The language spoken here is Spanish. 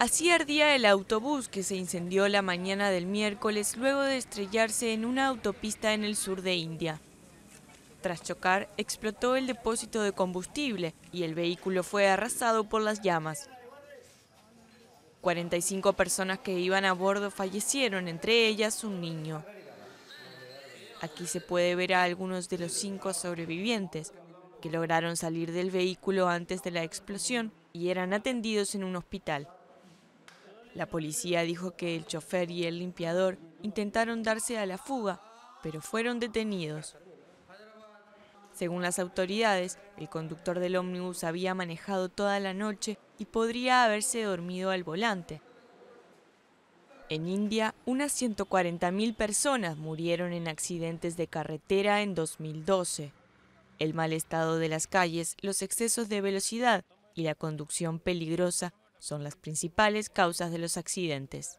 Así ardía el autobús que se incendió la mañana del miércoles luego de estrellarse en una autopista en el sur de India. Tras chocar, explotó el depósito de combustible y el vehículo fue arrasado por las llamas. 45 personas que iban a bordo fallecieron, entre ellas un niño. Aquí se puede ver a algunos de los cinco sobrevivientes, que lograron salir del vehículo antes de la explosión y eran atendidos en un hospital. La policía dijo que el chofer y el limpiador intentaron darse a la fuga, pero fueron detenidos. Según las autoridades, el conductor del ómnibus había manejado toda la noche y podría haberse dormido al volante. En India, unas 140.000 personas murieron en accidentes de carretera en 2012. El mal estado de las calles, los excesos de velocidad y la conducción peligrosa son las principales causas de los accidentes.